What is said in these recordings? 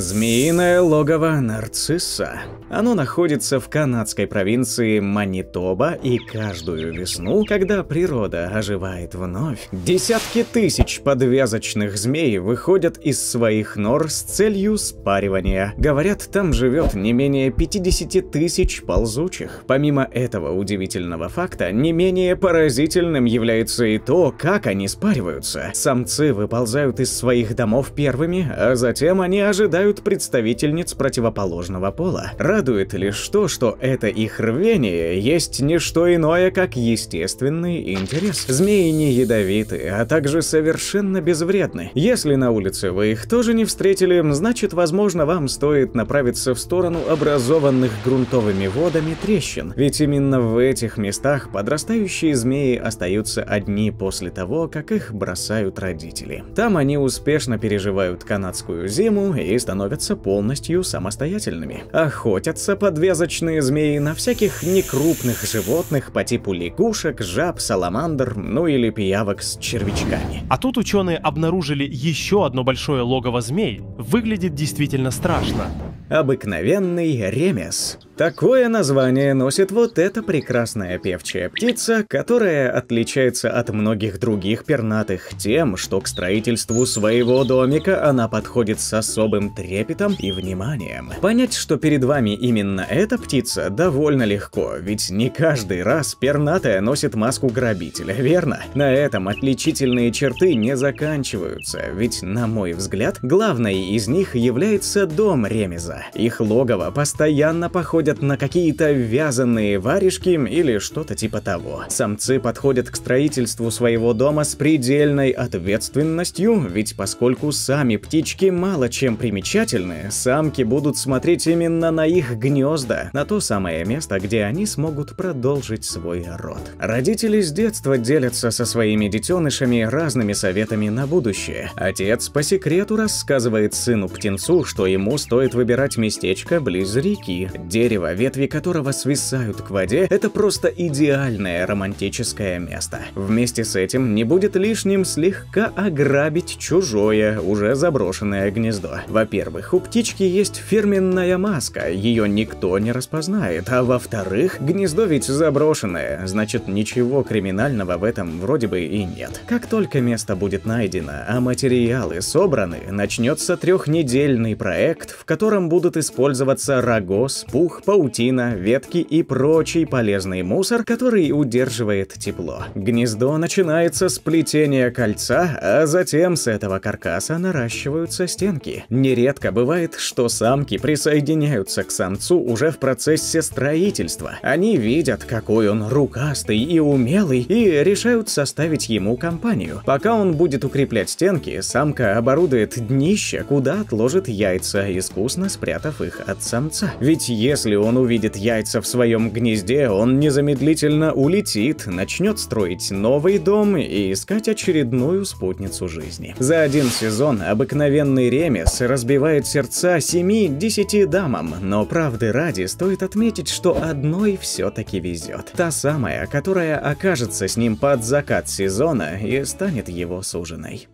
Змеиное логово нарцисса. Оно находится в канадской провинции Манитоба, и каждую весну, когда природа оживает вновь, десятки тысяч подвязочных змей выходят из своих нор с целью спаривания. Говорят, там живет не менее 50 тысяч ползучих. Помимо этого удивительного факта, не менее поразительным является и то, как они спариваются. Самцы выползают из своих домов первыми, а затем они ожидают привлекают представительниц противоположного пола. Радует лишь то, что это их рвение есть не что иное, как естественный интерес. Змеи не ядовиты, а также совершенно безвредны. Если на улице вы их тоже не встретили, значит, возможно, вам стоит направиться в сторону образованных грунтовыми водами трещин, ведь именно в этих местах подрастающие змеи остаются одни после того, как их бросают родители. Там они успешно переживают канадскую зиму и становятся становятся полностью самостоятельными. Охотятся подвязочные змеи на всяких некрупных животных по типу лягушек, жаб, саламандр, ну или пиявок с червячками. А тут ученые обнаружили еще одно большое логово змей. Выглядит действительно страшно. Обыкновенный ремес. Такое название носит вот эта прекрасная певчая птица, которая отличается от многих других пернатых тем, что к строительству своего домика она подходит с особым трепетом и вниманием. Понять, что перед вами именно эта птица, довольно легко, ведь не каждый раз пернатая носит маску грабителя, верно? На этом отличительные черты не заканчиваются, ведь, на мой взгляд, главной из них является дом Ремеза. Их логово постоянно походит выходят на какие-то вязаные варежки или что-то типа того. Самцы подходят к строительству своего дома с предельной ответственностью, ведь поскольку сами птички мало чем примечательны, самки будут смотреть именно на их гнезда, на то самое место, где они смогут продолжить свой род. Родители с детства делятся со своими детенышами разными советами на будущее. Отец по секрету рассказывает сыну птенцу, что ему стоит выбирать местечко близ реки, дерево дерева, ветви которого свисают к воде, это просто идеальное романтическое место. Вместе с этим не будет лишним слегка ограбить чужое, уже заброшенное гнездо. Во-первых, у птички есть фирменная маска, ее никто не распознает, а во-вторых, гнездо ведь заброшенное, значит ничего криминального в этом вроде бы и нет. Как только место будет найдено, а материалы собраны, начнется трехнедельный проект, в котором будут использоваться рогоз, пух, паутина, ветки и прочий полезный мусор, который удерживает тепло. Гнездо начинается с плетения кольца, а затем с этого каркаса наращиваются стенки. Нередко бывает, что самки присоединяются к самцу уже в процессе строительства. Они видят, какой он рукастый и умелый, и решают составить ему компанию. Пока он будет укреплять стенки, самка оборудует днище, куда отложит яйца, искусно спрятав их от самца. Ведь если если он увидит яйца в своем гнезде, он незамедлительно улетит, начнет строить новый дом и искать очередную спутницу жизни. За один сезон обыкновенный ремес разбивает сердца 7-10 дамам, но правды ради стоит отметить, что одной все-таки везет. Та самая, которая окажется с ним под закат сезона и станет его суженой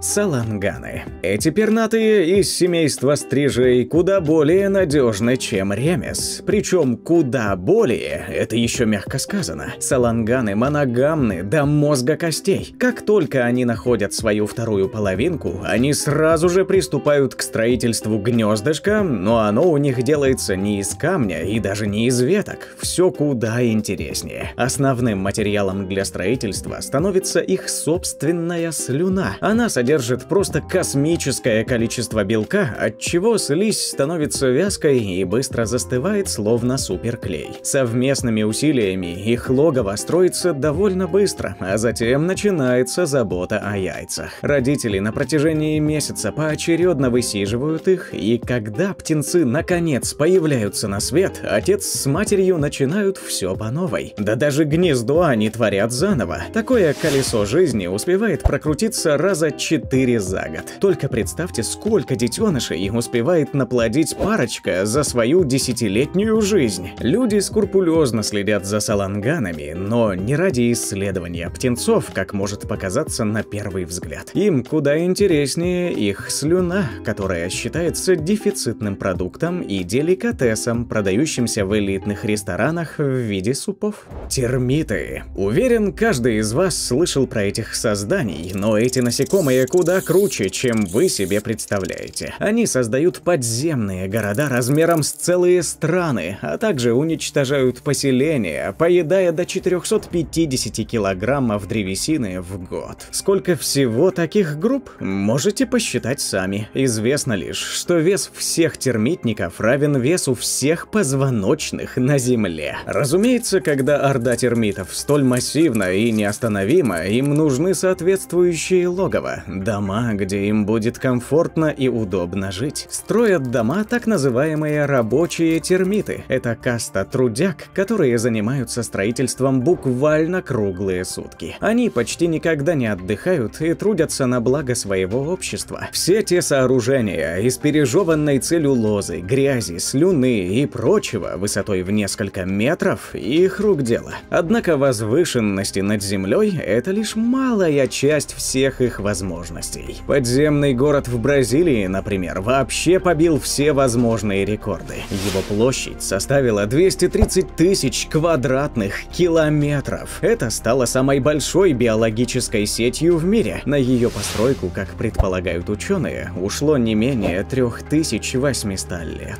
саланганы. Эти пернатые из семейства стрижей куда более надежны, чем ремес. Причем куда более, это еще мягко сказано. Саланганы моногамны до мозга костей. Как только они находят свою вторую половинку, они сразу же приступают к строительству гнездышка, но оно у них делается не из камня и даже не из веток. Все куда интереснее. Основным материалом для строительства становится их собственная слюна. Она содержит содержит просто космическое количество белка, от чего слизь становится вязкой и быстро застывает, словно суперклей. Совместными усилиями их логово строится довольно быстро, а затем начинается забота о яйцах. Родители на протяжении месяца поочередно высиживают их, и когда птенцы наконец появляются на свет, отец с матерью начинают все по новой. Да даже гнездо они творят заново. Такое колесо жизни успевает прокрутиться раза четыре четыре за год. Только представьте, сколько детенышей успевает наплодить парочка за свою десятилетнюю жизнь. Люди скрупулезно следят за саланганами, но не ради исследования птенцов, как может показаться на первый взгляд. Им куда интереснее их слюна, которая считается дефицитным продуктом и деликатесом, продающимся в элитных ресторанах в виде супов. Термиты. Уверен, каждый из вас слышал про этих созданий, но эти насекомые куда круче, чем вы себе представляете. Они создают подземные города размером с целые страны, а также уничтожают поселения, поедая до 450 килограммов древесины в год. Сколько всего таких групп, можете посчитать сами. Известно лишь, что вес всех термитников равен весу всех позвоночных на Земле. Разумеется, когда орда термитов столь массивна и неостановима, им нужны соответствующие логово. Дома, где им будет комфортно и удобно жить. Строят дома так называемые рабочие термиты. Это каста трудяг, которые занимаются строительством буквально круглые сутки. Они почти никогда не отдыхают и трудятся на благо своего общества. Все те сооружения из пережеванной целлюлозы, грязи, слюны и прочего высотой в несколько метров – их рук дело. Однако возвышенности над землей – это лишь малая часть всех их возможностей возможностей. Подземный город в Бразилии, например, вообще побил все возможные рекорды. Его площадь составила 230 тысяч квадратных километров. Это стало самой большой биологической сетью в мире. На ее постройку, как предполагают ученые, ушло не менее 3800 лет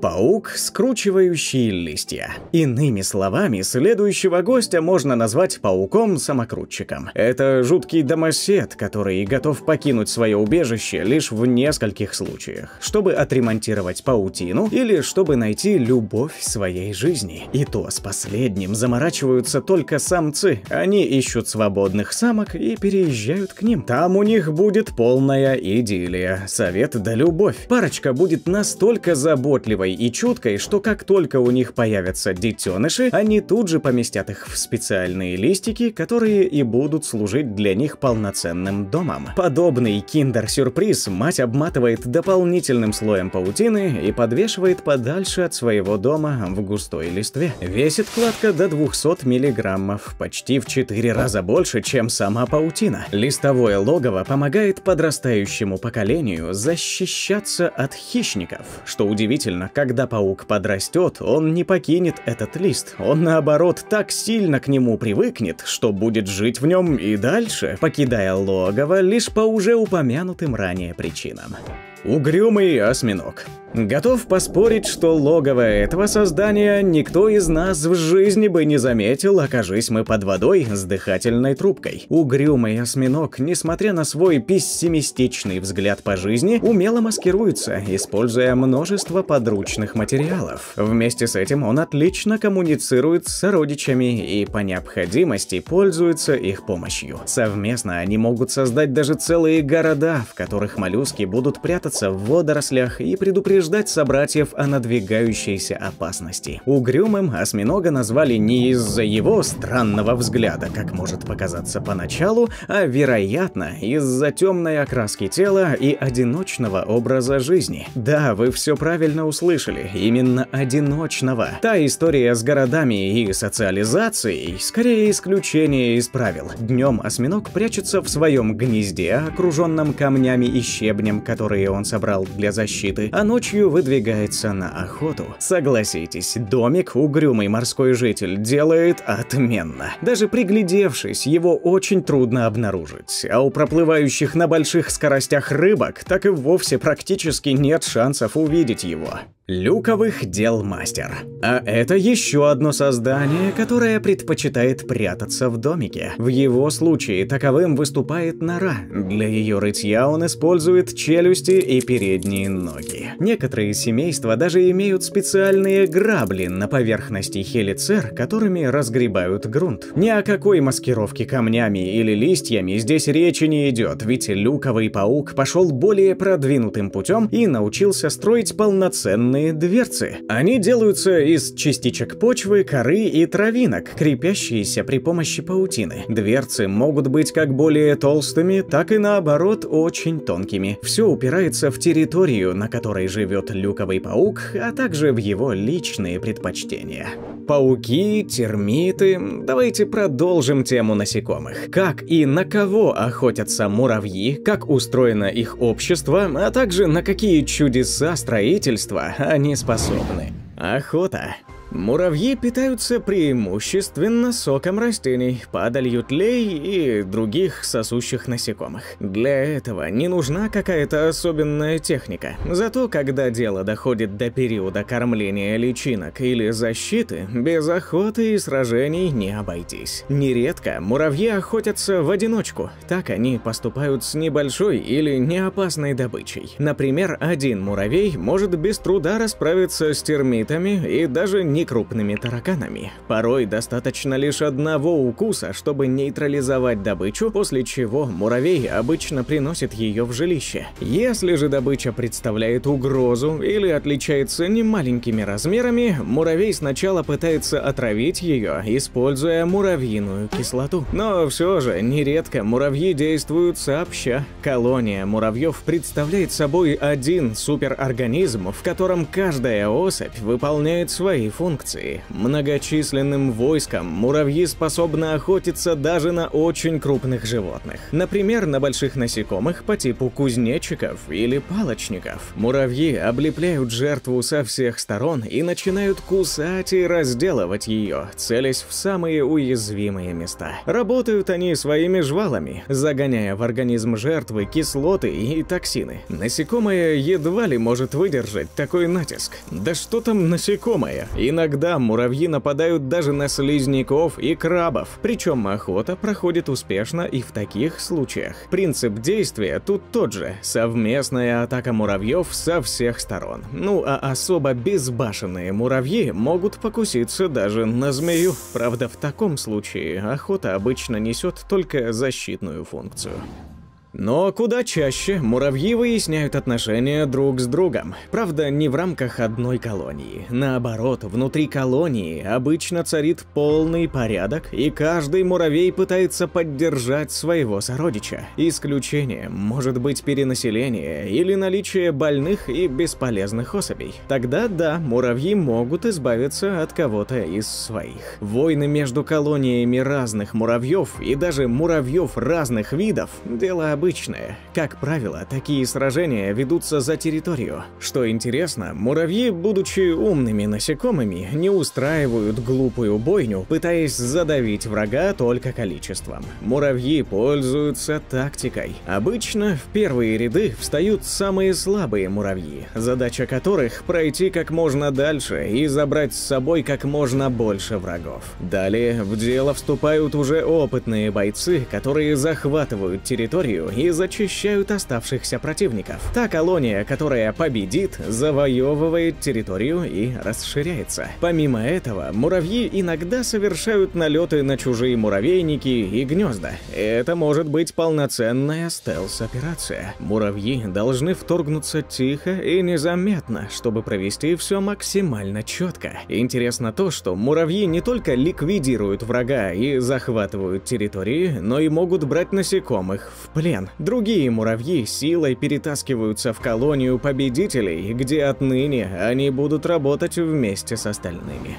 паук, скручивающий листья. Иными словами, следующего гостя можно назвать пауком-самокрутчиком. Это жуткий домосед, который готов покинуть свое убежище лишь в нескольких случаях, чтобы отремонтировать паутину или чтобы найти любовь своей жизни. И то с последним заморачиваются только самцы. Они ищут свободных самок и переезжают к ним. Там у них будет полная идиллия. Совет да любовь. Парочка будет настолько заботливой умелой и чуткой, что как только у них появятся детеныши, они тут же поместят их в специальные листики, которые и будут служить для них полноценным домом. Подобный киндер-сюрприз мать обматывает дополнительным слоем паутины и подвешивает подальше от своего дома в густой листве. Весит кладка до 200 миллиграммов, почти в 4 раза больше, чем сама паутина. Листовое логово помогает подрастающему поколению защищаться от хищников, что удивительно, когда паук подрастет, он не покинет этот лист. Он, наоборот, так сильно к нему привыкнет, что будет жить в нем и дальше, покидая логово лишь по уже упомянутым ранее причинам. Угрюмый осьминог. Готов поспорить, что логово этого создания никто из нас в жизни бы не заметил, окажись мы под водой с дыхательной трубкой. Угрюмый осьминог, несмотря на свой пессимистичный взгляд по жизни, умело маскируется, используя множество подручных материалов. Вместе с этим он отлично коммуницирует с сородичами и по необходимости пользуется их помощью. Совместно они могут создать даже целые города, в которых моллюски будут прятаться в водорослях и предупреждать предупреждать собратьев о надвигающейся опасности. Угрюмым осьминога назвали не из-за его странного взгляда, как может показаться поначалу, а вероятно из-за темной окраски тела и одиночного образа жизни. Да, вы все правильно услышали, именно одиночного. Та история с городами и социализацией скорее исключение из правил. Днем осьминог прячется в своем гнезде, окруженном камнями и щебнем, которые он собрал для защиты, а ночью ночью выдвигается на охоту. Согласитесь, домик угрюмый морской житель делает отменно. Даже приглядевшись, его очень трудно обнаружить. А у проплывающих на больших скоростях рыбок так и вовсе практически нет шансов увидеть его. Люковых дел мастер. А это еще одно создание, которое предпочитает прятаться в домике. В его случае таковым выступает нора. Для ее рытья он использует челюсти и передние ноги. Некоторые семейства даже имеют специальные грабли на поверхности хелицер, которыми разгребают грунт. Ни о какой маскировке камнями или листьями здесь речи не идет, ведь люковый паук пошел более продвинутым путем и научился строить полноценные дверцы. Они делаются из частичек почвы, коры и травинок, крепящиеся при помощи паутины. Дверцы могут быть как более толстыми, так и наоборот очень тонкими. Все упирается в территорию, на которой живет живет люковый паук, а также в его личные предпочтения. Пауки, термиты... Давайте продолжим тему насекомых. Как и на кого охотятся муравьи, как устроено их общество, а также на какие чудеса строительства они способны. Охота Муравьи питаются преимущественно соком растений, падалью тлей и других сосущих насекомых. Для этого не нужна какая-то особенная техника. Зато когда дело доходит до периода кормления личинок или защиты, без охоты и сражений не обойтись. Нередко муравьи охотятся в одиночку, так они поступают с небольшой или неопасной добычей. Например, один муравей может без труда расправиться с термитами и даже не людьми крупными тараканами. Порой достаточно лишь одного укуса, чтобы нейтрализовать добычу, после чего муравей обычно приносит ее в жилище. Если же добыча представляет угрозу или отличается немаленькими размерами, муравей сначала пытается отравить ее, используя муравьиную кислоту. Но все же нередко муравьи действуют сообща. Колония муравьев представляет собой один суперорганизм, в котором каждая особь выполняет свои функции функции. Многочисленным войском муравьи способны охотиться даже на очень крупных животных. Например, на больших насекомых по типу кузнечиков или палочников. Муравьи облепляют жертву со всех сторон и начинают кусать и разделывать ее, целясь в самые уязвимые места. Работают они своими жвалами, загоняя в организм жертвы кислоты и токсины. Насекомое едва ли может выдержать такой натиск. Да что там насекомое? И Иногда муравьи нападают даже на слизняков и крабов, причем охота проходит успешно и в таких случаях. Принцип действия тут тот же – совместная атака муравьев со всех сторон. Ну а особо безбашенные муравьи могут покуситься даже на змею. Правда, в таком случае охота обычно несет только защитную функцию. Но куда чаще муравьи выясняют отношения друг с другом. Правда, не в рамках одной колонии. Наоборот, внутри колонии обычно царит полный порядок, и каждый муравей пытается поддержать своего сородича. Исключением может быть перенаселение или наличие больных и бесполезных особей. Тогда да, муравьи могут избавиться от кого-то из своих. Войны между колониями разных муравьев и даже муравьев разных видов – дело необычное. Как правило, такие сражения ведутся за территорию. Что интересно, муравьи, будучи умными насекомыми, не устраивают глупую бойню, пытаясь задавить врага только количеством. Муравьи пользуются тактикой. Обычно в первые ряды встают самые слабые муравьи, задача которых – пройти как можно дальше и забрать с собой как можно больше врагов. Далее в дело вступают уже опытные бойцы, которые захватывают территорию и зачищают оставшихся противников. Та колония, которая победит, завоевывает территорию и расширяется. Помимо этого, муравьи иногда совершают налеты на чужие муравейники и гнезда. Это может быть полноценная стелс-операция. Муравьи должны вторгнуться тихо и незаметно, чтобы провести все максимально четко. Интересно то, что муравьи не только ликвидируют врага и захватывают территории, но и могут брать насекомых в плен перемен, другие муравьи силой перетаскиваются в колонию победителей, где отныне они будут работать вместе с остальными.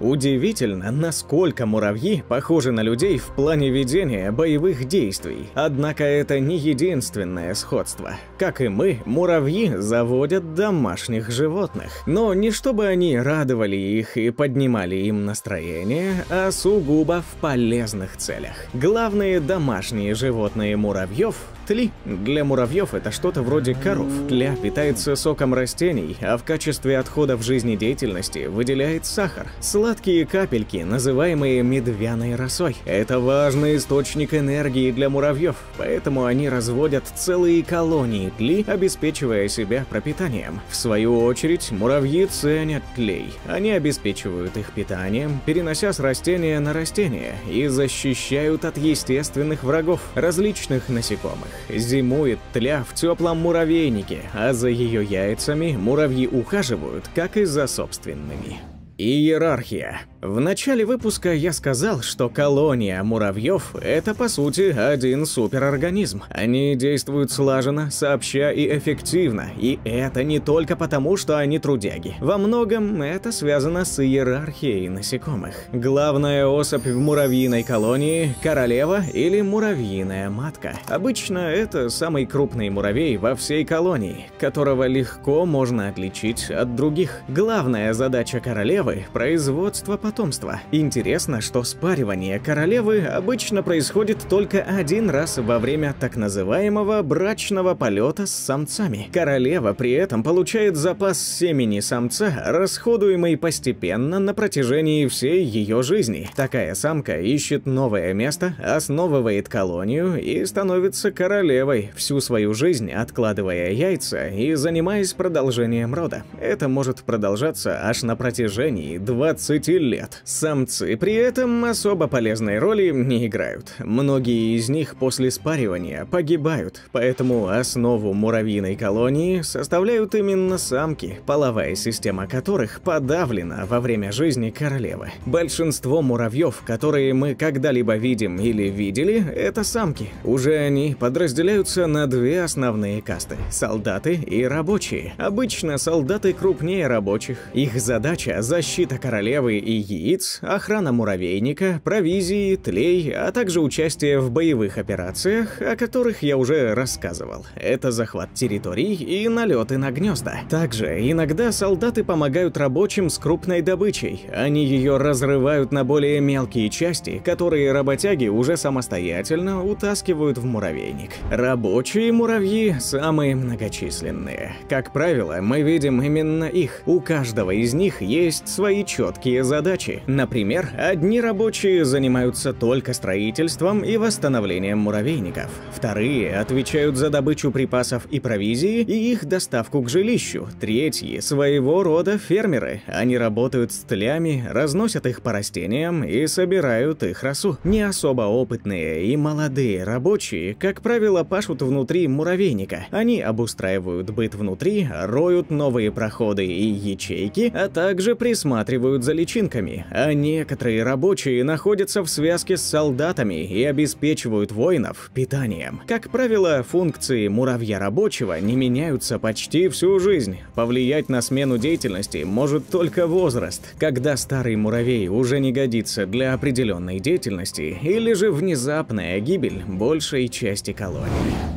Удивительно, насколько муравьи похожи на людей в плане ведения боевых действий. Однако это не единственное сходство. Как и мы, муравьи заводят домашних животных. Но не чтобы они радовали их и поднимали им настроение, а сугубо в полезных целях. Главные домашние животные муравьев – тли. Для муравьев это что-то вроде коров. Тля питается соком растений, а в качестве отходов жизнедеятельности выделяет сахар. Сладкий Сладкие капельки, называемые медвяной росой, это важный источник энергии для муравьев, поэтому они разводят целые колонии тли, обеспечивая себя пропитанием. В свою очередь, муравьи ценят тлей. Они обеспечивают их питанием, перенося с растения на растение, и защищают от естественных врагов, различных насекомых. Зимует тля в теплом муравейнике, а за ее яйцами муравьи ухаживают, как и за собственными и иерархия. В начале выпуска я сказал, что колония муравьев – это, по сути, один суперорганизм. Они действуют слаженно, сообща и эффективно, и это не только потому, что они трудяги. Во многом это связано с иерархией насекомых. Главная особь в муравьиной колонии – королева или муравьиная матка. Обычно это самый крупный муравей во всей колонии, которого легко можно отличить от других. Главная задача королевы – производство потомство. Интересно, что спаривание королевы обычно происходит только один раз во время так называемого брачного полета с самцами. Королева при этом получает запас семени самца, расходуемый постепенно на протяжении всей ее жизни. Такая самка ищет новое место, основывает колонию и становится королевой, всю свою жизнь откладывая яйца и занимаясь продолжением рода. Это может продолжаться аж на протяжении 20 лет лет. Самцы при этом особо полезной роли не играют. Многие из них после спаривания погибают, поэтому основу муравьиной колонии составляют именно самки, половая система которых подавлена во время жизни королевы. Большинство муравьев, которые мы когда-либо видим или видели, это самки. Уже они подразделяются на две основные касты – солдаты и рабочие. Обычно солдаты крупнее рабочих. Их задача – защита королевы и яиц, охрана муравейника, провизии, тлей, а также участие в боевых операциях, о которых я уже рассказывал. Это захват территорий и налеты на гнезда. Также иногда солдаты помогают рабочим с крупной добычей. Они ее разрывают на более мелкие части, которые работяги уже самостоятельно утаскивают в муравейник. Рабочие муравьи самые многочисленные. Как правило, мы видим именно их. У каждого из них есть свои четкие задачи задачи. Например, одни рабочие занимаются только строительством и восстановлением муравейников, вторые отвечают за добычу припасов и провизии и их доставку к жилищу, третьи – своего рода фермеры. Они работают с тлями, разносят их по растениям и собирают их росу. Не особо опытные и молодые рабочие, как правило, пашут внутри муравейника. Они обустраивают быт внутри, роют новые проходы и ячейки, а также присматривают за личинками воинами, а некоторые рабочие находятся в связке с солдатами и обеспечивают воинов питанием. Как правило, функции муравья-рабочего не меняются почти всю жизнь. Повлиять на смену деятельности может только возраст, когда старый муравей уже не годится для определенной деятельности или же внезапная гибель большей части колонии.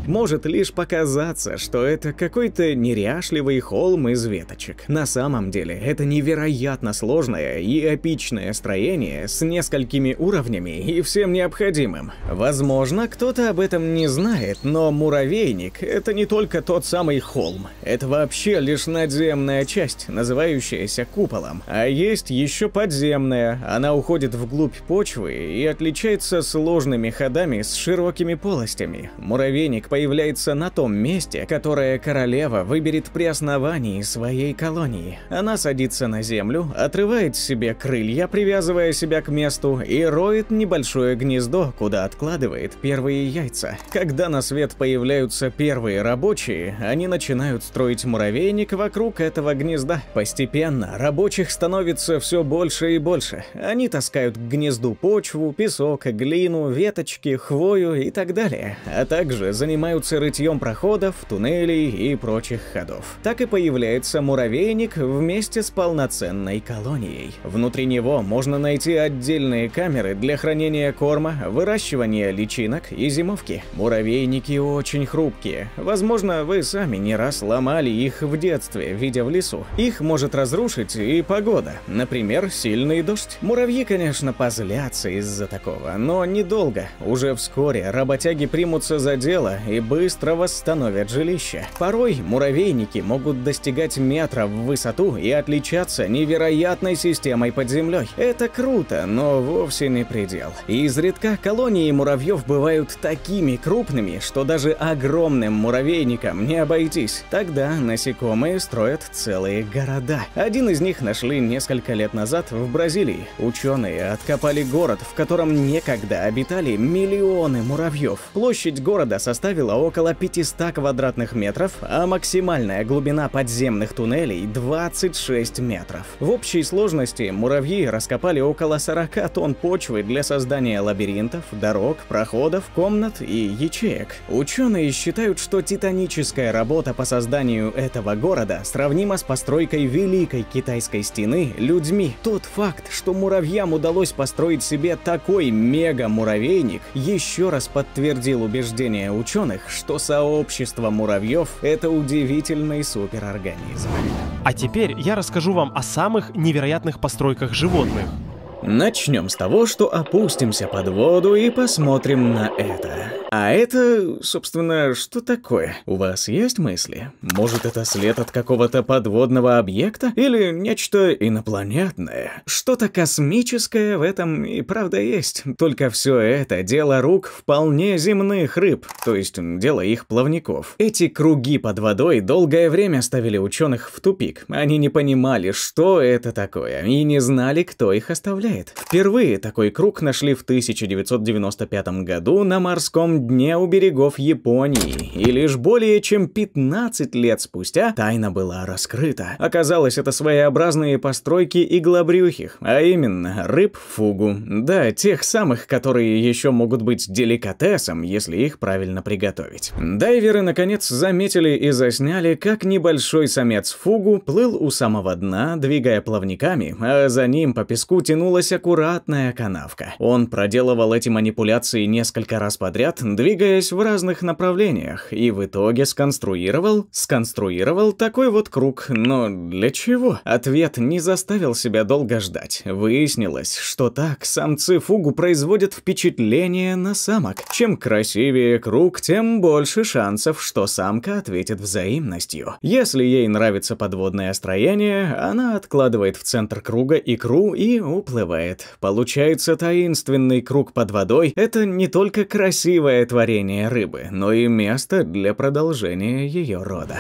Может лишь показаться, что это какой-то неряшливый холм из веточек. На самом деле, это невероятно сложная и кирпичное строение с несколькими уровнями и всем необходимым. Возможно, кто-то об этом не знает, но муравейник – это не только тот самый холм. Это вообще лишь надземная часть, называющаяся куполом. А есть еще подземная. Она уходит вглубь почвы и отличается сложными ходами с широкими полостями. Муравейник появляется на том месте, которое королева выберет при основании своей колонии. Она садится на землю, отрывает себе крылья, крылья, привязывая себя к месту, и роет небольшое гнездо, куда откладывает первые яйца. Когда на свет появляются первые рабочие, они начинают строить муравейник вокруг этого гнезда. Постепенно рабочих становится все больше и больше. Они таскают к гнезду почву, песок, глину, веточки, хвою и так далее, а также занимаются рытьем проходов, туннелей и прочих ходов. Так и появляется муравейник вместе с полноценной колонией. Внутри Внутри него можно найти отдельные камеры для хранения корма, выращивания личинок и зимовки. Муравейники очень хрупкие. Возможно, вы сами не раз ломали их в детстве, видя в лесу. Их может разрушить и погода, например, сильный дождь. Муравьи, конечно, позлятся из-за такого, но недолго. Уже вскоре работяги примутся за дело и быстро восстановят жилище. Порой муравейники могут достигать метра в высоту и отличаться невероятной системой под землей. Это круто, но вовсе не предел. Изредка колонии муравьев бывают такими крупными, что даже огромным муравейникам не обойтись. Тогда насекомые строят целые города. Один из них нашли несколько лет назад в Бразилии. Ученые откопали город, в котором некогда обитали миллионы муравьев. Площадь города составила около 500 квадратных метров, а максимальная глубина подземных туннелей 26 метров. В общей сложности муравьи муравьи раскопали около 40 тонн почвы для создания лабиринтов, дорог, проходов, комнат и ячеек. Ученые считают, что титаническая работа по созданию этого города сравнима с постройкой Великой Китайской стены людьми. Тот факт, что муравьям удалось построить себе такой мега-муравейник, еще раз подтвердил убеждение ученых, что сообщество муравьев – это удивительный суперорганизм. А теперь я расскажу вам о самых невероятных постройках лапках животных. Начнем с того, что опустимся под воду и посмотрим на это. А это, собственно, что такое? У вас есть мысли? Может, это след от какого-то подводного объекта? Или нечто инопланетное? Что-то космическое в этом и правда есть. Только все это дело рук вполне земных рыб, то есть дело их плавников. Эти круги под водой долгое время ставили ученых в тупик. Они не понимали, что это такое, и не знали, кто их оставляет. Впервые такой круг нашли в 1995 году на морском дне у берегов Японии, и лишь более чем 15 лет спустя тайна была раскрыта. Оказалось, это своеобразные постройки иглобрюхих, а именно рыб фугу. Да, тех самых, которые еще могут быть деликатесом, если их правильно приготовить. Дайверы, наконец, заметили и засняли, как небольшой самец фугу плыл у самого дна, двигая плавниками, а за ним по песку тянулась аккуратная канавка. Он проделывал эти манипуляции несколько раз подряд, двигаясь в разных направлениях, и в итоге сконструировал, сконструировал такой вот круг. Но для чего? Ответ не заставил себя долго ждать. Выяснилось, что так самцы фугу производят впечатление на самок. Чем красивее круг, тем больше шансов, что самка ответит взаимностью. Если ей нравится подводное строение, она откладывает в центр круга икру и уплывает. Получается таинственный круг под водой — это не только красивое великое творение рыбы, но и место для продолжения ее рода.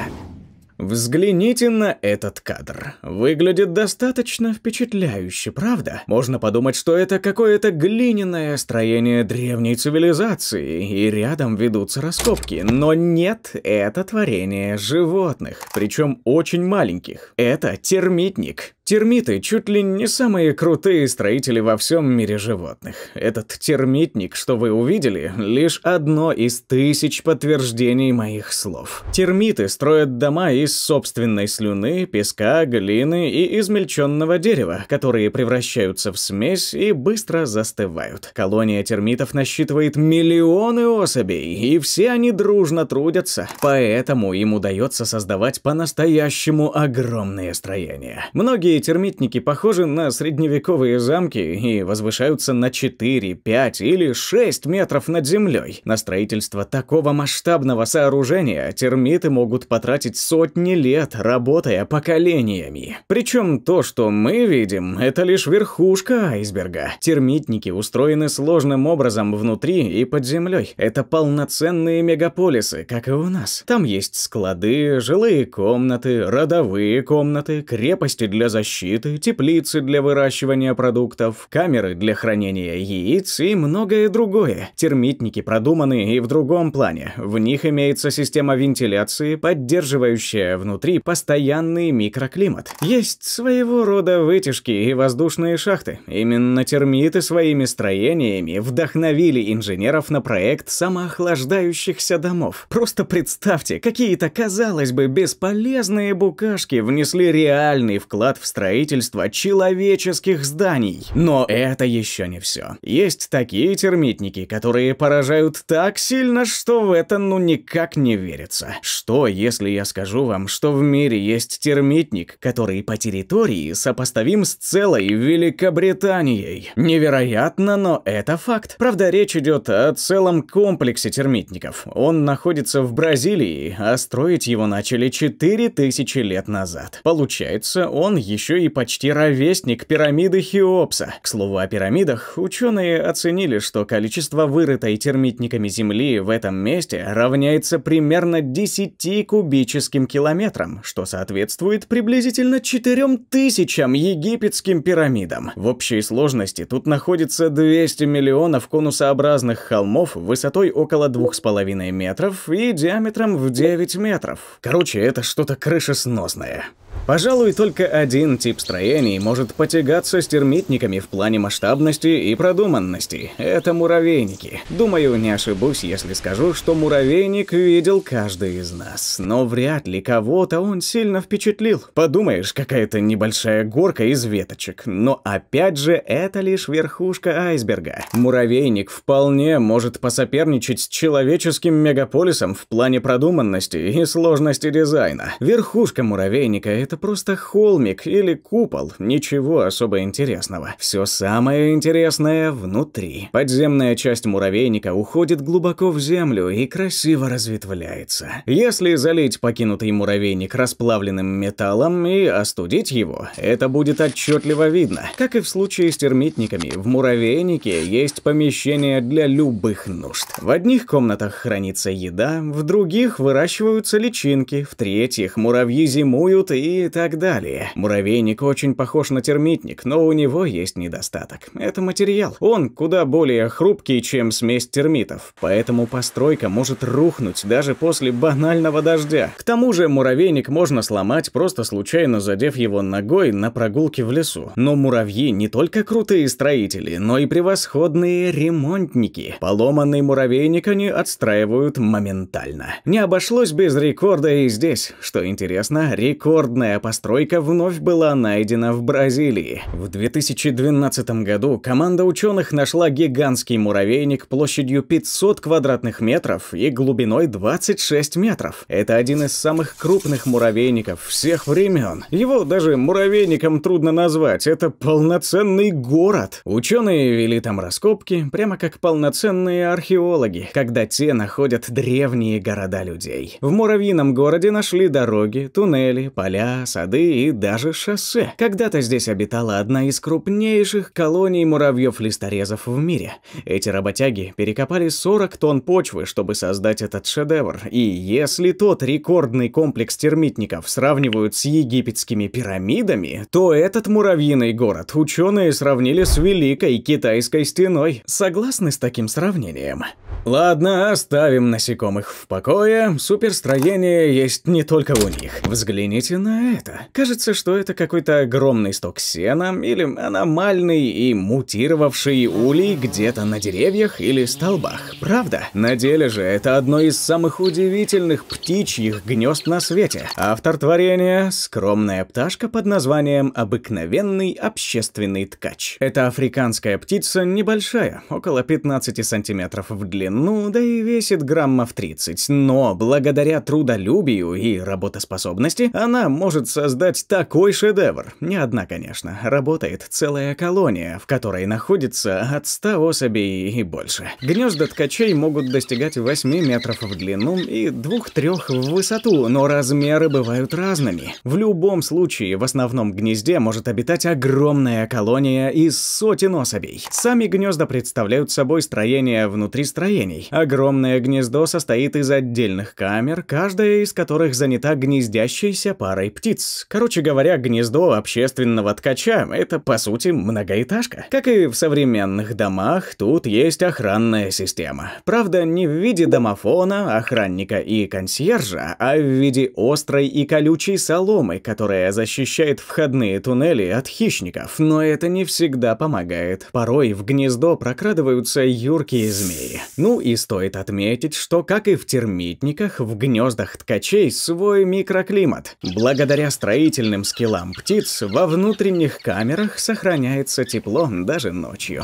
Взгляните на этот кадр. Выглядит достаточно впечатляюще, правда? Можно подумать, что это какое-то глиняное строение древней цивилизации, и рядом ведутся раскопки. Но нет, это творение животных, причем очень маленьких. Это термитник. Термиты чуть ли не самые крутые строители во всем мире животных. Этот термитник, что вы увидели, лишь одно из тысяч подтверждений моих слов. Термиты строят дома из собственной слюны, песка, глины и измельченного дерева, которые превращаются в смесь и быстро застывают. Колония термитов насчитывает миллионы особей, и все они дружно трудятся, поэтому им удается создавать по-настоящему огромные строения. Многие термитники похожи на средневековые замки и возвышаются на 4, 5 или 6 метров над землей. На строительство такого масштабного сооружения термиты могут потратить сотни лет, работая поколениями. Причем то, что мы видим, это лишь верхушка айсберга. Термитники устроены сложным образом внутри и под землей. Это полноценные мегаполисы, как и у нас. Там есть склады, жилые комнаты, родовые комнаты, крепости для защиты защиты, теплицы для выращивания продуктов, камеры для хранения яиц и многое другое. Термитники продуманы и в другом плане. В них имеется система вентиляции, поддерживающая внутри постоянный микроклимат. Есть своего рода вытяжки и воздушные шахты. Именно термиты своими строениями вдохновили инженеров на проект самоохлаждающихся домов. Просто представьте, какие-то, казалось бы, бесполезные букашки внесли реальный вклад в строительства человеческих зданий. Но это еще не все. Есть такие термитники, которые поражают так сильно, что в это ну никак не верится. Что, если я скажу вам, что в мире есть термитник, который по территории сопоставим с целой Великобританией? Невероятно, но это факт. Правда, речь идет о целом комплексе термитников. Он находится в Бразилии, а строить его начали 4000 лет назад. Получается, он еще еще и почти ровесник пирамиды Хеопса. К слову о пирамидах, ученые оценили, что количество вырытой термитниками земли в этом месте равняется примерно 10 кубическим километрам, что соответствует приблизительно 4000 египетским пирамидам. В общей сложности тут находится 200 миллионов конусообразных холмов высотой около 2,5 метров и диаметром в 9 метров. Короче, это что-то крышесносное. Пожалуй, только один тип строений может потягаться с термитниками в плане масштабности и продуманности. Это муравейники. Думаю, не ошибусь, если скажу, что муравейник видел каждый из нас. Но вряд ли кого-то он сильно впечатлил. Подумаешь, какая-то небольшая горка из веточек. Но опять же, это лишь верхушка айсберга. Муравейник вполне может посоперничать с человеческим мегаполисом в плане продуманности и сложности дизайна. Верхушка муравейника – это просто холмик или купол, ничего особо интересного. Все самое интересное внутри. Подземная часть муравейника уходит глубоко в землю и красиво разветвляется. Если залить покинутый муравейник расплавленным металлом и остудить его, это будет отчетливо видно. Как и в случае с термитниками, в муравейнике есть помещение для любых нужд. В одних комнатах хранится еда, в других выращиваются личинки, в третьих муравьи зимуют и и так далее. Муравейник очень похож на термитник, но у него есть недостаток. Это материал. Он куда более хрупкий, чем смесь термитов. Поэтому постройка может рухнуть даже после банального дождя. К тому же муравейник можно сломать, просто случайно задев его ногой на прогулке в лесу. Но муравьи не только крутые строители, но и превосходные ремонтники. Поломанный муравейник они отстраивают моментально. Не обошлось без рекорда и здесь. Что интересно, рекордная Подобная постройка вновь была найдена в Бразилии. В 2012 году команда ученых нашла гигантский муравейник площадью 500 квадратных метров и глубиной 26 метров. Это один из самых крупных муравейников всех времен. Его даже муравейником трудно назвать, это полноценный город. Ученые вели там раскопки, прямо как полноценные археологи, когда те находят древние города людей. В муравьином городе нашли дороги, туннели, поля, сады и даже шоссе. Когда-то здесь обитала одна из крупнейших колоний муравьев-листорезов в мире. Эти работяги перекопали 40 тонн почвы, чтобы создать этот шедевр. И если тот рекордный комплекс термитников сравнивают с египетскими пирамидами, то этот муравьиный город ученые сравнили с Великой Китайской стеной. Согласны с таким сравнением? Ладно, оставим насекомых в покое. Суперстроение есть не только у них. Взгляните на это? Кажется, что это какой-то огромный сток сена или аномальный и мутировавший улей где-то на деревьях или столбах. Правда? На деле же это одно из самых удивительных птичьих гнезд на свете. Автор творения — скромная пташка под названием «Обыкновенный общественный ткач». Это африканская птица небольшая, около 15 сантиметров в длину, да и весит граммов 30, но благодаря трудолюбию и работоспособности она может может создать такой шедевр? Не одна, конечно. Работает целая колония, в которой находится от 100 особей и больше. Гнезда ткачей могут достигать 8 метров в длину и 2-3 в высоту, но размеры бывают разными. В любом случае, в основном гнезде может обитать огромная колония из сотен особей. Сами гнезда представляют собой строение внутри строений. Огромное гнездо состоит из отдельных камер, каждая из которых занята гнездящейся парой птиц птиц. Короче говоря, гнездо общественного ткача – это, по сути, многоэтажка. Как и в современных домах, тут есть охранная система. Правда, не в виде домофона, охранника и консьержа, а в виде острой и колючей соломы, которая защищает входные туннели от хищников. Но это не всегда помогает. Порой в гнездо прокрадываются юркие змеи. Ну и стоит отметить, что, как и в термитниках, в гнездах ткачей свой микроклимат. Благодаря благодаря строительным скиллам птиц во внутренних камерах сохраняется тепло даже ночью.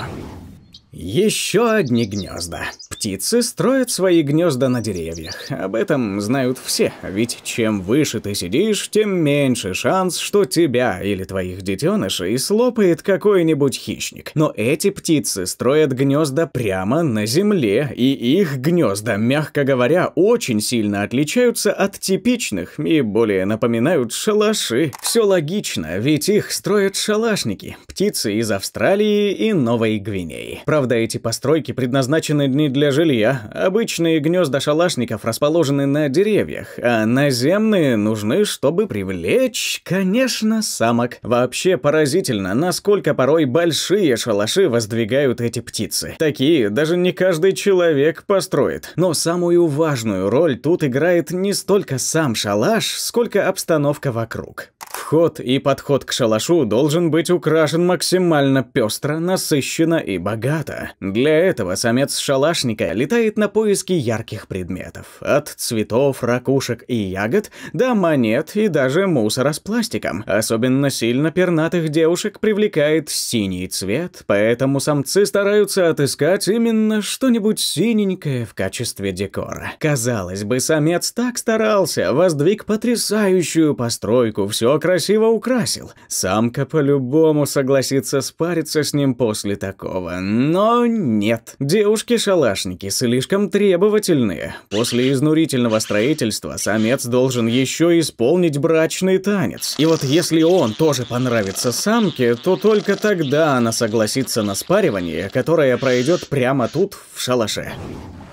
Еще одни гнезда. Птицы строят свои гнезда на деревьях. Об этом знают все, ведь чем выше ты сидишь, тем меньше шанс, что тебя или твоих детенышей слопает какой-нибудь хищник. Но эти птицы строят гнезда прямо на земле, и их гнезда, мягко говоря, очень сильно отличаются от типичных и более напоминают шалаши. Все логично, ведь их строят шалашники, птицы из Австралии и Новой Гвинеи. Правда, эти постройки предназначены не для жилья. Обычные гнезда шалашников расположены на деревьях, а наземные нужны, чтобы привлечь, конечно, самок. Вообще поразительно, насколько порой большие шалаши воздвигают эти птицы. Такие даже не каждый человек построит. Но самую важную роль тут играет не столько сам шалаш, сколько обстановка вокруг. Вход и подход к шалашу должен быть украшен максимально пестро, насыщенно и богато. Для этого самец шалашника летает на поиски ярких предметов. От цветов, ракушек и ягод до монет и даже мусора с пластиком. Особенно сильно пернатых девушек привлекает синий цвет, поэтому самцы стараются отыскать именно что-нибудь синенькое в качестве декора. Казалось бы, самец так старался, воздвиг потрясающую постройку, все красиво красиво украсил. Самка по-любому согласится спариться с ним после такого. Но нет. Девушки-шалашники слишком требовательные. После изнурительного строительства самец должен еще исполнить брачный танец. И вот если он тоже понравится самке, то только тогда она согласится на спаривание, которое пройдет прямо тут, в шалаше.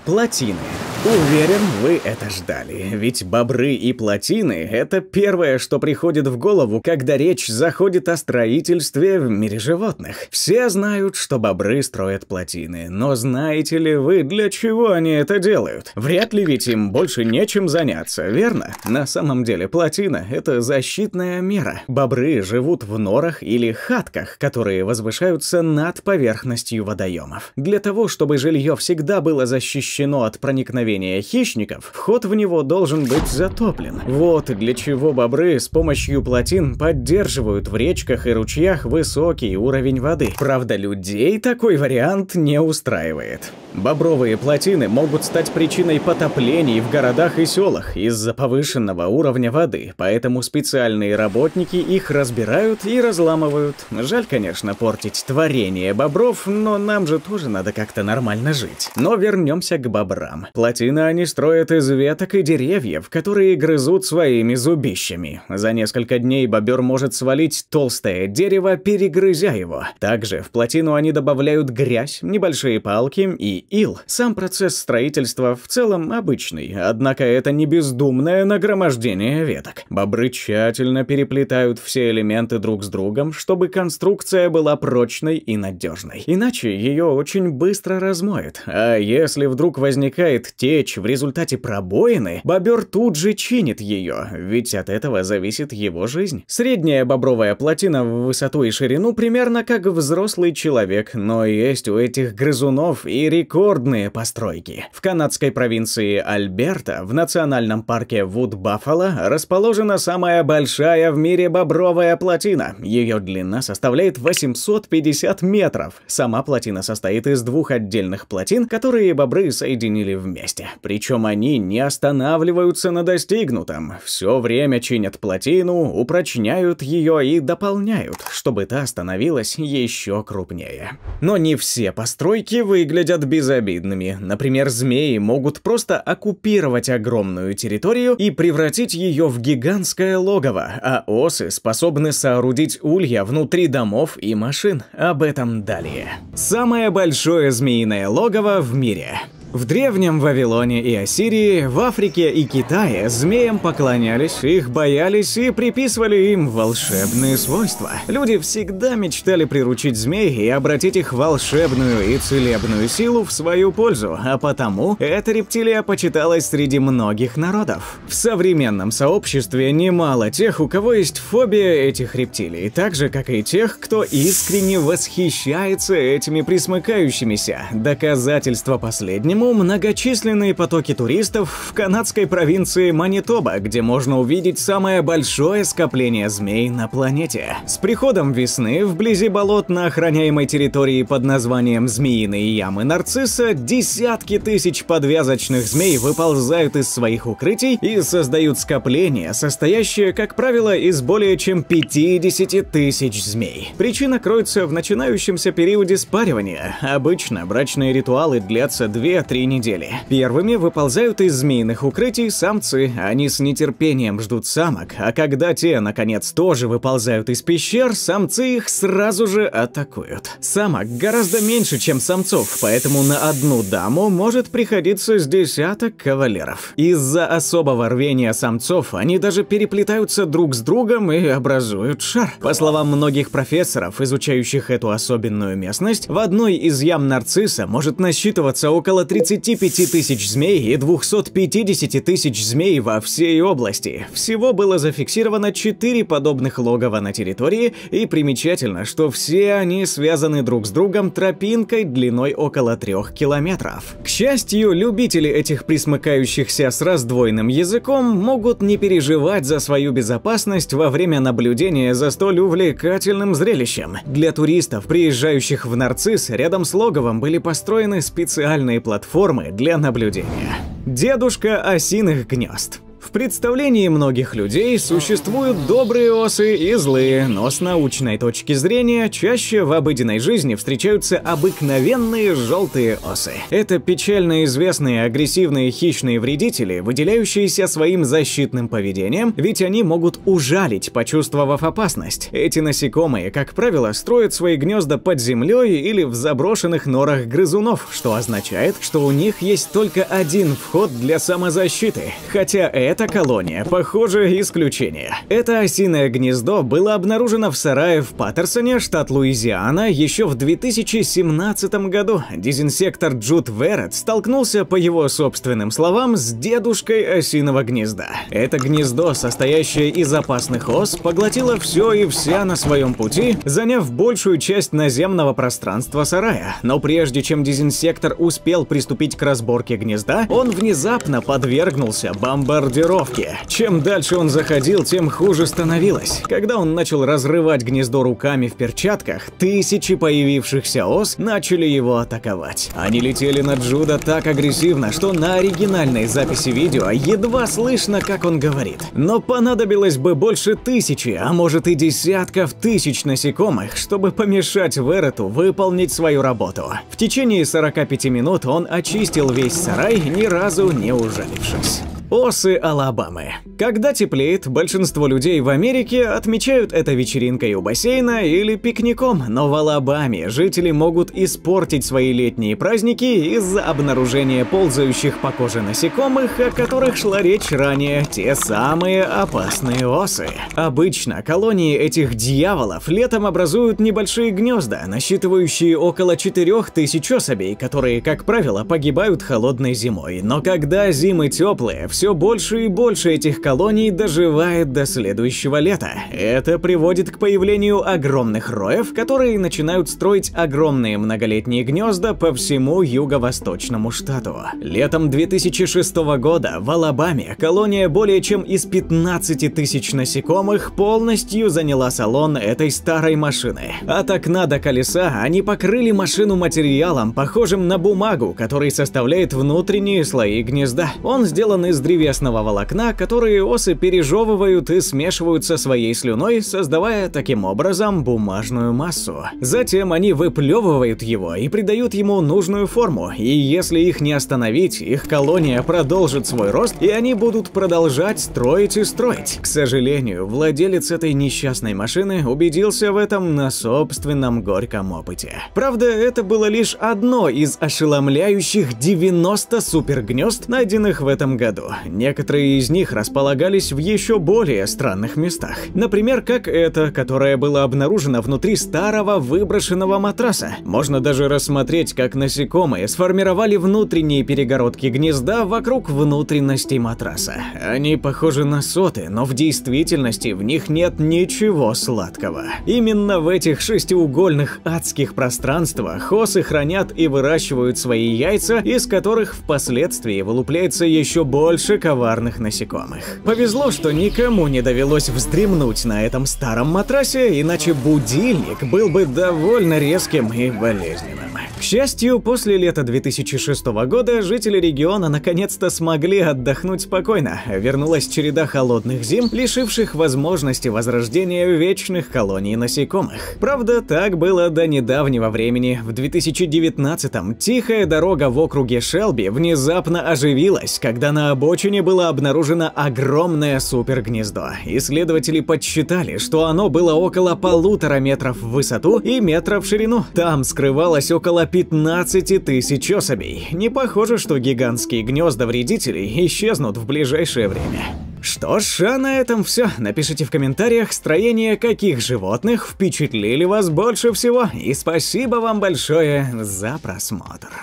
Плотины. Уверен, вы это ждали, ведь бобры и плотины – это первое, что приходит в голову, когда речь заходит о строительстве в мире животных. Все знают, что бобры строят плотины, но знаете ли вы, для чего они это делают? Вряд ли ведь им больше нечем заняться, верно? На самом деле плотина – это защитная мера. Бобры живут в норах или хатках, которые возвышаются над поверхностью водоемов. Для того, чтобы жилье всегда было защищено, защищено от проникновения хищников, вход в него должен быть затоплен. Вот для чего бобры с помощью плотин поддерживают в речках и ручьях высокий уровень воды. Правда, людей такой вариант не устраивает. Бобровые плотины могут стать причиной потоплений в городах и селах из-за повышенного уровня воды, поэтому специальные работники их разбирают и разламывают. Жаль, конечно, портить творение бобров, но нам же тоже надо как-то нормально жить. Но вернемся к бобрам. Плотины они строят из веток и деревьев, которые грызут своими зубищами. За несколько дней бобер может свалить толстое дерево, перегрызя его. Также в плотину они добавляют грязь, небольшие палки и ил, сам процесс строительства в целом обычный, однако это не бездумное нагромождение веток. Бобры тщательно переплетают все элементы друг с другом, чтобы конструкция была прочной и надежной. Иначе ее очень быстро размоет. А если вдруг возникает течь в результате пробоины, бобер тут же чинит ее, ведь от этого зависит его жизнь. Средняя бобровая плотина в высоту и ширину примерно как взрослый человек, но есть у этих грызунов и рекорд рекордные постройки. В канадской провинции Альберта в национальном парке Вуд-Баффало расположена самая большая в мире бобровая плотина. Ее длина составляет 850 метров. Сама плотина состоит из двух отдельных плотин, которые бобры соединили вместе. Причем они не останавливаются на достигнутом. Все время чинят плотину, упрочняют ее и дополняют, чтобы та становилась еще крупнее. Но не все постройки выглядят без безобидными. Например, змеи могут просто оккупировать огромную территорию и превратить ее в гигантское логово, а осы способны соорудить улья внутри домов и машин. Об этом далее. Самое большое змеиное логово в мире. В древнем Вавилоне и Ассирии, в Африке и Китае змеям поклонялись, их боялись и приписывали им волшебные свойства. Люди всегда мечтали приручить змей и обратить их волшебную и целебную силу в свою пользу, а потому эта рептилия почиталась среди многих народов. В современном сообществе немало тех, у кого есть фобия этих рептилий, так же, как и тех, кто искренне восхищается этими присмыкающимися. Доказательство последнему всему многочисленные потоки туристов в канадской провинции Манитоба, где можно увидеть самое большое скопление змей на планете. С приходом весны вблизи болот на охраняемой территории под названием Змеиные ямы Нарцисса десятки тысяч подвязочных змей выползают из своих укрытий и создают скопление, состоящее, как правило, из более чем 50 тысяч змей. Причина кроется в начинающемся периоде спаривания. Обычно брачные ритуалы длятся 2-3 три недели. Первыми выползают из змеиных укрытий самцы. Они с нетерпением ждут самок, а когда те, наконец, тоже выползают из пещер, самцы их сразу же атакуют. Самок гораздо меньше, чем самцов, поэтому на одну даму может приходиться с десяток кавалеров. Из-за особого рвения самцов они даже переплетаются друг с другом и образуют шар. По словам многих профессоров, изучающих эту особенную местность, в одной из ям нарцисса может насчитываться около 30 25 тысяч змей и 250 тысяч змей во всей области. Всего было зафиксировано 4 подобных логова на территории, и примечательно, что все они связаны друг с другом тропинкой длиной около 3 километров. К счастью, любители этих присмыкающихся с раздвоенным языком могут не переживать за свою безопасность во время наблюдения за столь увлекательным зрелищем. Для туристов, приезжающих в Нарцисс, рядом с логовом были построены специальные платформы, платформы для наблюдения. Дедушка осиных гнезд. В представлении многих людей существуют добрые осы и злые, но с научной точки зрения чаще в обыденной жизни встречаются обыкновенные желтые осы. Это печально известные агрессивные хищные вредители, выделяющиеся своим защитным поведением, ведь они могут ужалить, почувствовав опасность. Эти насекомые, как правило, строят свои гнезда под землей или в заброшенных норах грызунов, что означает, что у них есть только один вход для самозащиты. Хотя это это колония, похоже, исключение. Это осиное гнездо было обнаружено в сарае в Паттерсоне, штат Луизиана, еще в 2017 году. Дезинсектор Джуд Веретт столкнулся, по его собственным словам, с дедушкой осиного гнезда. Это гнездо, состоящее из опасных ос, поглотило все и вся на своем пути, заняв большую часть наземного пространства сарая. Но прежде чем дезинсектор успел приступить к разборке гнезда, он внезапно подвергнулся бомбардировке формулировки. Чем дальше он заходил, тем хуже становилось. Когда он начал разрывать гнездо руками в перчатках, тысячи появившихся ос начали его атаковать. Они летели на Джуда так агрессивно, что на оригинальной записи видео едва слышно, как он говорит. Но понадобилось бы больше тысячи, а может и десятков тысяч насекомых, чтобы помешать Верету выполнить свою работу. В течение 45 минут он очистил весь сарай, ни разу не ужалившись. Осы Алабамы. Когда теплеет, большинство людей в Америке отмечают это вечеринкой у бассейна или пикником, но в Алабаме жители могут испортить свои летние праздники из-за обнаружения ползающих по коже насекомых, о которых шла речь ранее, те самые опасные осы. Обычно колонии этих дьяволов летом образуют небольшие гнезда, насчитывающие около 4000 особей, которые, как правило, погибают холодной зимой. Но когда зимы теплые, все все больше и больше этих колоний доживает до следующего лета. Это приводит к появлению огромных роев, которые начинают строить огромные многолетние гнезда по всему юго-восточному штату. Летом 2006 года в Алабаме колония более чем из 15 тысяч насекомых полностью заняла салон этой старой машины. От окна до колеса они покрыли машину материалом, похожим на бумагу, который составляет внутренние слои гнезда. Он сделан из древесного волокна, которые осы пережевывают и смешивают со своей слюной, создавая таким образом бумажную массу. Затем они выплевывают его и придают ему нужную форму, и если их не остановить, их колония продолжит свой рост, и они будут продолжать строить и строить. К сожалению, владелец этой несчастной машины убедился в этом на собственном горьком опыте. Правда, это было лишь одно из ошеломляющих 90 супергнезд, найденных в этом году. Некоторые из них располагались в еще более странных местах. Например, как это, которое было обнаружено внутри старого выброшенного матраса. Можно даже рассмотреть, как насекомые сформировали внутренние перегородки гнезда вокруг внутренностей матраса. Они похожи на соты, но в действительности в них нет ничего сладкого. Именно в этих шестиугольных адских пространствах осы хранят и выращивают свои яйца, из которых впоследствии вылупляется еще больше больше коварных насекомых. Повезло, что никому не довелось вздремнуть на этом старом матрасе, иначе будильник был бы довольно резким и болезненным. К счастью, после лета 2006 года жители региона наконец-то смогли отдохнуть спокойно. Вернулась череда холодных зим, лишивших возможности возрождения вечных колоний насекомых. Правда, так было до недавнего времени. В 2019-м тихая дорога в округе Шелби внезапно оживилась, когда на обочине обочине было обнаружено огромное супергнездо. Исследователи подсчитали, что оно было около полутора метров в высоту и метра в ширину. Там скрывалось около 15 тысяч особей. Не похоже, что гигантские гнезда вредителей исчезнут в ближайшее время. Что ж, а на этом все. Напишите в комментариях, строение каких животных впечатлили вас больше всего. И спасибо вам большое за просмотр.